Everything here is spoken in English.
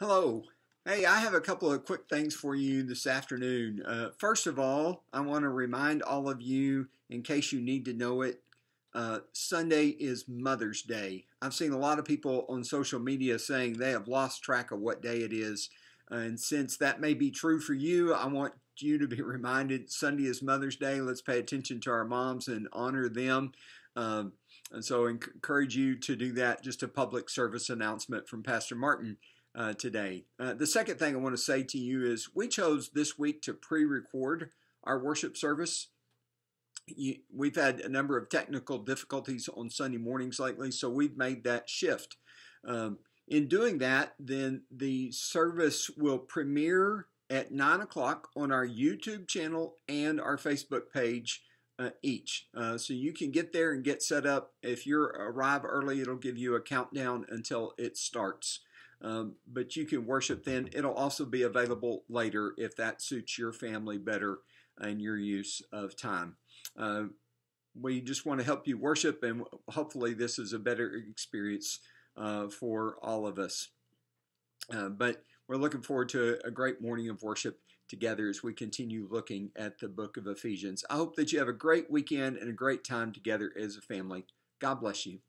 Hello. Hey, I have a couple of quick things for you this afternoon. Uh, first of all, I want to remind all of you, in case you need to know it, uh, Sunday is Mother's Day. I've seen a lot of people on social media saying they have lost track of what day it is. and since that may be true for you, I want you to be reminded Sunday is Mother's Day. Let's pay attention to our moms and honor them. Um, and so I encourage you to do that, just a public service announcement from Pastor Martin uh, today. Uh, the second thing I want to say to you is we chose this week to pre record our worship service. You, we've had a number of technical difficulties on Sunday mornings lately, so we've made that shift. Um, in doing that, then the service will premiere at 9 o'clock on our YouTube channel and our Facebook page uh, each. Uh, so you can get there and get set up. If you arrive early, it'll give you a countdown until it starts. Um, but you can worship then. It'll also be available later if that suits your family better and your use of time. Uh, we just want to help you worship, and hopefully, this is a better experience uh, for all of us. Uh, but we're looking forward to a great morning of worship together as we continue looking at the book of Ephesians. I hope that you have a great weekend and a great time together as a family. God bless you.